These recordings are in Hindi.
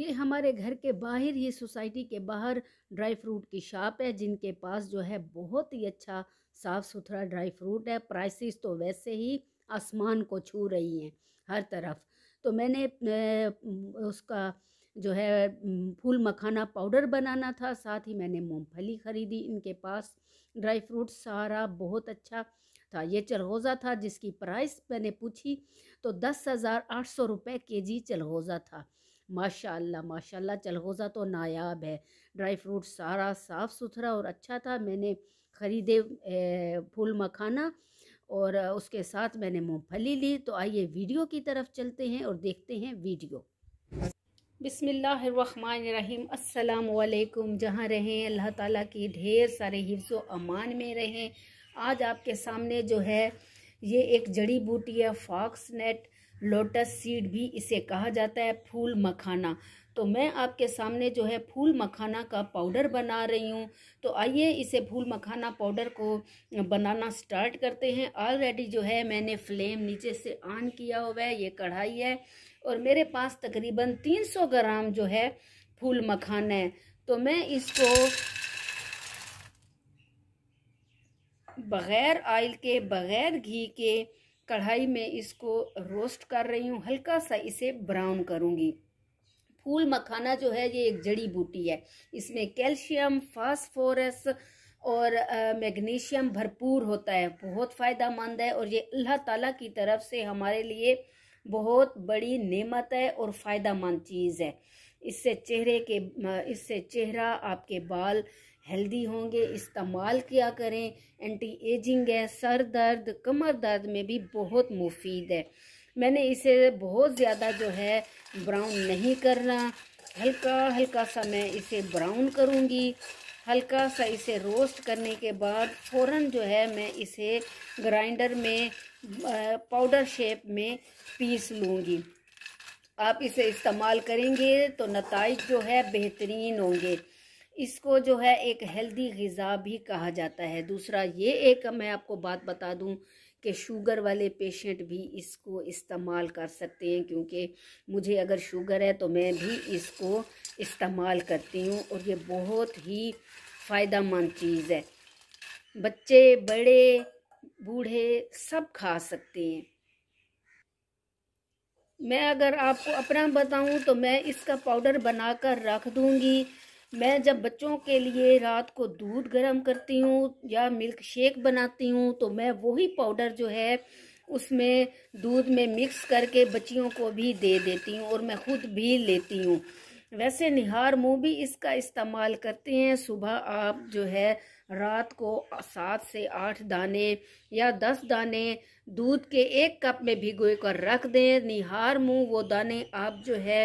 ये हमारे घर के बाहर ही सोसाइटी के बाहर ड्राई फ्रूट की शॉप है जिनके पास जो है बहुत ही अच्छा साफ़ सुथरा ड्राई फ्रूट है प्राइसेस तो वैसे ही आसमान को छू रही हैं हर तरफ तो मैंने उसका जो है फूल मखाना पाउडर बनाना था साथ ही मैंने मूँगफली ख़रीदी इनके पास ड्राई फ्रूट सारा बहुत अच्छा था ये चलगोज़ा था जिसकी प्राइस मैंने पूछी तो दस हज़ार आठ सौ रुपये के जी चलगोज़ा था माशाल्लाह माशाल्लाह चलगोज़ा तो नायाब है ड्राई फ्रूट सारा साफ़ सुथरा और अच्छा था मैंने ख़रीदे फूल मखाना और उसके साथ मैंने मूँगफली ली तो आइए वीडियो की तरफ चलते हैं और देखते हैं वीडियो बिसमीम् अल्लाम जहाँ रहें अल्लाह ताला की ढेर सारे हिफ्ज़ अमान में रहें आज आपके सामने जो है ये एक जड़ी बूटी है फॉक्स नेट लोटस सीड भी इसे कहा जाता है फूल मखाना तो मैं आपके सामने जो है फूल मखाना का पाउडर बना रही हूँ तो आइए इसे फूल मखाना पाउडर को बनाना स्टार्ट करते हैं ऑलरेडी जो है मैंने फ्लेम नीचे से ऑन किया हुआ है ये कढ़ाई है और मेरे पास तकरीबन 300 ग्राम जो है फूल मखाना है तो मैं इसको बग़ैर ऑयल के बग़ैर घी के कढ़ाई में इसको रोस्ट कर रही हूँ हल्का सा इसे ब्राउन करूँगी फूल मखाना जो है ये एक जड़ी बूटी है इसमें कैल्शियम फास्फोरस और मैग्नीशियम भरपूर होता है बहुत फ़ायदा मंद है और ये अल्लाह ताला की तरफ से हमारे लिए बहुत बड़ी नेमत है और फ़ायदा मंद चीज़ है इससे चेहरे के इससे चेहरा आपके बाल हेल्दी होंगे इस्तेमाल किया करें एंटी एजिंग है सर दर्द कमर दर्द में भी बहुत मुफीद है मैंने इसे बहुत ज़्यादा जो है ब्राउन नहीं करना हल्का हल्का सा मैं इसे ब्राउन करूँगी हल्का सा इसे रोस्ट करने के बाद फ़ौर जो है मैं इसे ग्राइंडर में पाउडर शेप में पीस लूँगी आप इसे इस्तेमाल करेंगे तो नतज जो है बेहतरीन होंगे इसको जो है एक हेल्दी गज़ा भी कहा जाता है दूसरा ये एक मैं आपको बात बता दूं कि शुगर वाले पेशेंट भी इसको इस्तेमाल कर सकते हैं क्योंकि मुझे अगर शुगर है तो मैं भी इसको इस्तेमाल करती हूँ और ये बहुत ही फ़ायदा मंद चीज़ है बच्चे बड़े बूढ़े सब खा सकते हैं मैं अगर आपको अपना बताऊं तो मैं इसका पाउडर बनाकर रख दूंगी मैं जब बच्चों के लिए रात को दूध गर्म करती हूँ या मिल्क शेक बनाती हूँ तो मैं वही पाउडर जो है उसमें दूध में मिक्स करके बच्चियों को भी दे देती हूँ और मैं खुद भी लेती हूँ वैसे निहार मुँह भी इसका इस्तेमाल करते हैं सुबह आप जो है रात को सात से आठ दाने या दस दाने दूध के एक कप में भिगो कर रख दें निहार मुँह वो दाने आप जो है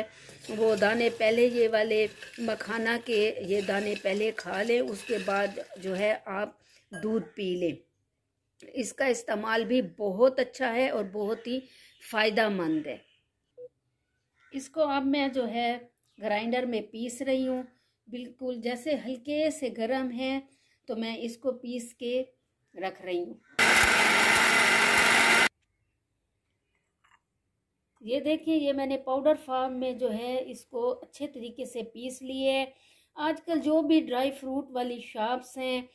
वो दाने पहले ये वाले मखाना के ये दाने पहले खा लें उसके बाद जो है आप दूध पी लें इसका इस्तेमाल भी बहुत अच्छा है और बहुत ही फ़ायदा मंद है इसको अब मैं जो है ग्राइंडर में पीस रही हूँ बिल्कुल जैसे हल्के से गर्म है तो मैं इसको पीस के रख रही हूँ ये देखें ये मैंने पाउडर फार्म में जो है इसको अच्छे तरीके से पीस लिए आजकल जो भी ड्राई फ्रूट वाली शॉप्स हैं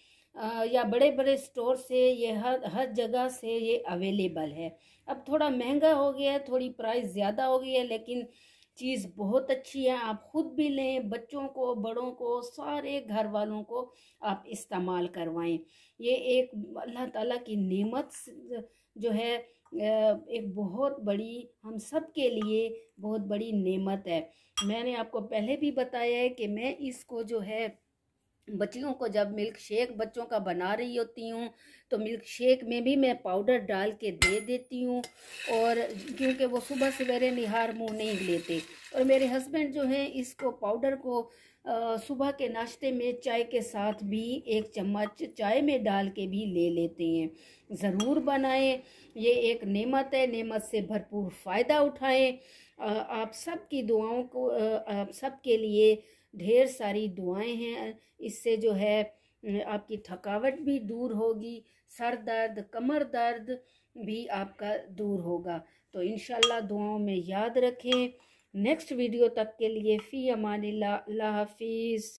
या बड़े बड़े स्टोर से ये हर हर जगह से ये अवेलेबल है अब थोड़ा महंगा हो गया है थोड़ी प्राइस ज़्यादा हो गई है लेकिन चीज़ बहुत अच्छी है आप ख़ुद भी लें बच्चों को बड़ों को सारे घर वालों को आप इस्तेमाल करवाएं ये एक अल्लाह ताला की नेमत जो है एक बहुत बड़ी हम सब के लिए बहुत बड़ी नेमत है मैंने आपको पहले भी बताया है कि मैं इसको जो है बच्चियों को जब मिल्क शेक बच्चों का बना रही होती हूँ तो मिल्क शेक में भी मैं पाउडर डाल के दे देती हूँ और क्योंकि वो सुबह सवेरे निहार मुंह नहीं लेते और मेरे हस्बैंड जो हैं इसको पाउडर को सुबह के नाश्ते में चाय के साथ भी एक चम्मच चाय में डाल के भी ले लेते हैं ज़रूर बनाएं ये एक नेमत है नेमत से भरपूर फ़ायदा उठाएं आप सब की दुआओं को आप सब के लिए ढेर सारी दुआएं हैं इससे जो है आपकी थकावट भी दूर होगी सर दर्द कमर दर्द भी आपका दूर होगा तो इन दुआओं में याद रखें नेक्स्ट वीडियो तक के लिए फ़ी अमान ला हाफिज़